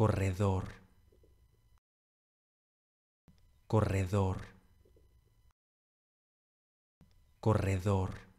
corredor, corredor, corredor.